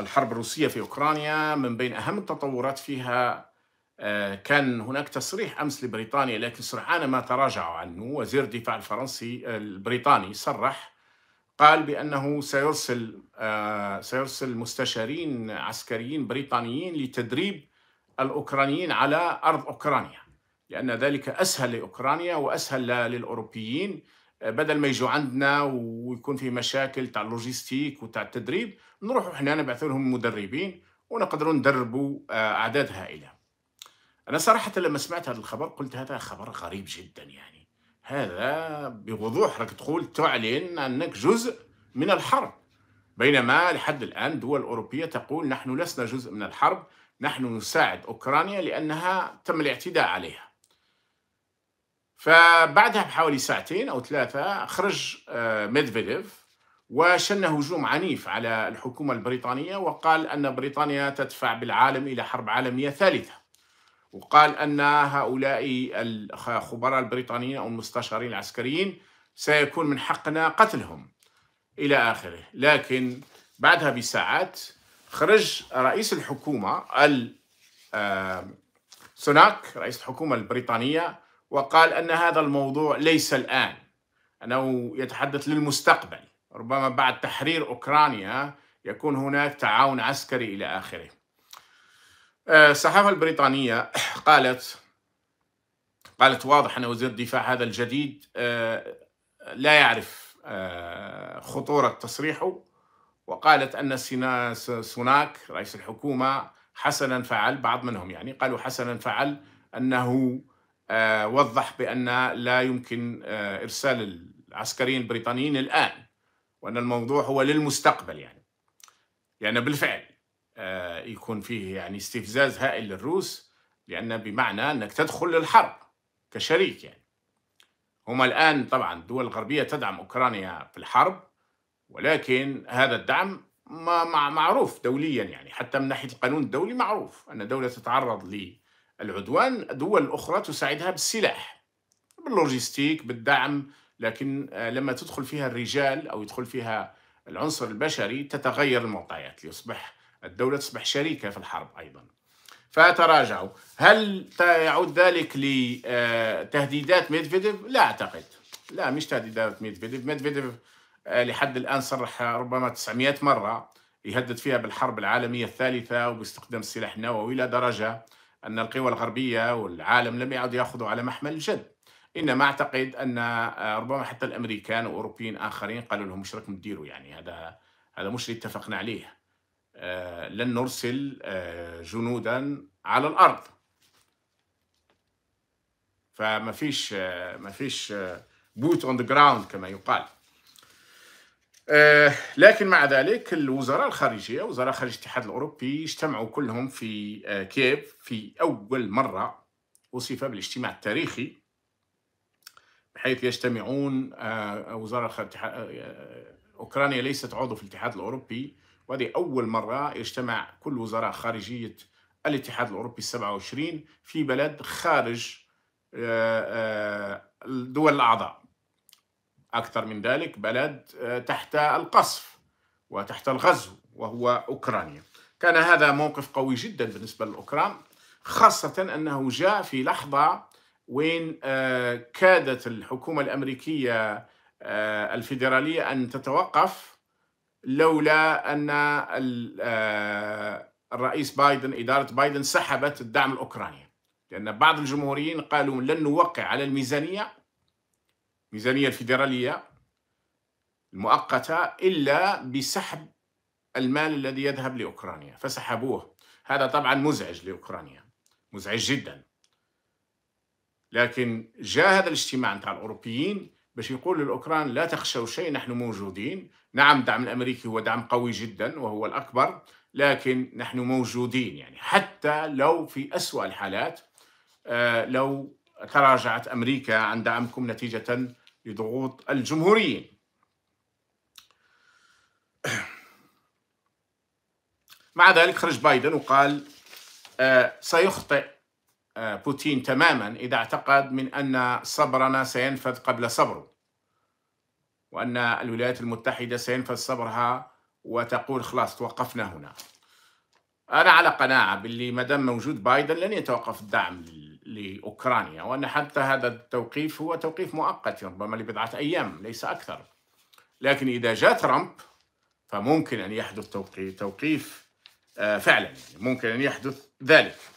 الحرب الروسية في أوكرانيا من بين أهم التطورات فيها آه، كان هناك تصريح أمس لبريطانيا لكن سرعان ما تراجعوا عنه وزير الدفاع الفرنسي آه، البريطاني صرح قال بأنه سيرسل آه، سيرسل مستشارين عسكريين بريطانيين لتدريب الأوكرانيين على أرض أوكرانيا لأن ذلك أسهل لأوكرانيا وأسهل للأوروبيين بدل ما يجوا عندنا ويكون في مشاكل تاع اللوجيستيك وتاع التدريب نروحوا احنا نبعث لهم مدربين ونقدروا ندربوا آه، اعداد هائله انا صراحه لما سمعت هذا الخبر قلت هذا خبر غريب جدا يعني هذا بوضوح راك تقول تعلن انك جزء من الحرب بينما لحد الان دول اوروبيه تقول نحن لسنا جزء من الحرب نحن نساعد اوكرانيا لانها تم الاعتداء عليها فبعدها بحوالي ساعتين او ثلاثه خرج آه، ميدفيديف وشن هجوم عنيف على الحكومه البريطانيه وقال ان بريطانيا تدفع بالعالم الى حرب عالميه ثالثه وقال ان هؤلاء الخبراء البريطانيين او المستشارين العسكريين سيكون من حقنا قتلهم الى اخره لكن بعدها بساعات خرج رئيس الحكومه آه، سوناك رئيس الحكومه البريطانيه وقال أن هذا الموضوع ليس الآن أنه يتحدث للمستقبل ربما بعد تحرير أوكرانيا يكون هناك تعاون عسكري إلى آخره آه، الصحافة البريطانية قالت قالت واضح أن وزير الدفاع هذا الجديد آه، لا يعرف آه، خطورة تصريحه وقالت أن سوناك رئيس الحكومة حسنا فعل بعض منهم يعني قالوا حسنا فعل أنه آه، وضح بأن لا يمكن آه، إرسال العسكريين البريطانيين الآن وأن الموضوع هو للمستقبل يعني يعني بالفعل آه، يكون فيه يعني استفزاز هائل للروس لأن بمعنى أنك تدخل للحرب كشريك يعني هما الآن طبعا الدول الغربية تدعم أوكرانيا في الحرب ولكن هذا الدعم ما معروف دوليا يعني حتى من ناحية القانون الدولي معروف أن دولة تتعرض العدوان دول أخرى تساعدها بالسلاح باللوجستيك بالدعم لكن آه، لما تدخل فيها الرجال أو يدخل فيها العنصر البشري تتغير المعطيات ليصبح الدولة تصبح شريكة في الحرب أيضا فتراجعوا هل يعود ذلك لتهديدات آه، ميدفيديف؟ لا أعتقد لا مش تهديدات ميدفيديف ميدفيديف آه، لحد الآن صرح ربما 900 مرة يهدد فيها بالحرب العالمية الثالثة وباستخدام السلاح النووي إلى درجة أن القوى الغربية والعالم لم يعد يأخذوا على محمل الجد إنما أعتقد أن آه، ربما حتى الأمريكان وأوروبيين آخرين قالوا لهم مش راكم تديروا يعني هذا هذا مش اللي اتفقنا عليه آه، لن نرسل آه، جنودا على الأرض فما فيش ما فيش بوت اون ذا جراوند كما يقال آه، لكن مع ذلك الوزراء الخارجيه وزراء خارج الاتحاد الاوروبي اجتمعوا كلهم في آه، كييف في اول مره وصف بالاجتماع التاريخي حيث يجتمعون آه، وزراء اوكرانيا ليست عضو في الاتحاد الاوروبي وهذه اول مره يجتمع كل وزراء خارجيه الاتحاد الاوروبي 27 في بلد خارج الدول الاعضاء أكثر من ذلك بلد آه، تحت القصف وتحت الغزو وهو أوكرانيا كان هذا موقف قوي جدا بالنسبة للأوكران خاصة أنه جاء في لحظة وين آه، كادت الحكومة الأمريكية آه، الفيدرالية أن تتوقف لولا أن الرئيس بايدن إدارة بايدن سحبت الدعم الأوكراني لأن بعض الجمهوريين قالوا لن نوقع على الميزانية الميزانية الفيدرالية المؤقتة إلا بسحب المال الذي يذهب لأوكرانيا فسحبوه هذا طبعا مزعج لأوكرانيا مزعج جدا لكن جاء هذا الاجتماع نتاع الأوروبيين باش يقول للأوكران لا تخشوا شيء نحن موجودين نعم الدعم الأمريكي هو دعم قوي جدا وهو الأكبر لكن نحن موجودين يعني حتى لو في أسوأ الحالات آه، لو تراجعت أمريكا عن دعمكم نتيجة لضغوط الجمهوريين مع ذلك خرج بايدن وقال آه، سيخطئ آه، بوتين تماما إذا اعتقد من أن صبرنا سينفذ قبل صبره وأن الولايات المتحدة سينفذ صبرها وتقول خلاص توقفنا هنا أنا على قناعة باللي ما دام موجود بايدن لن يتوقف الدعم لل لأوكرانيا وأن حتى هذا التوقيف هو توقيف مؤقت ربما لبضعة أيام ليس أكثر لكن إذا جاء ترامب فممكن أن يحدث توقيف, توقيف آه، فعلا ممكن أن يحدث ذلك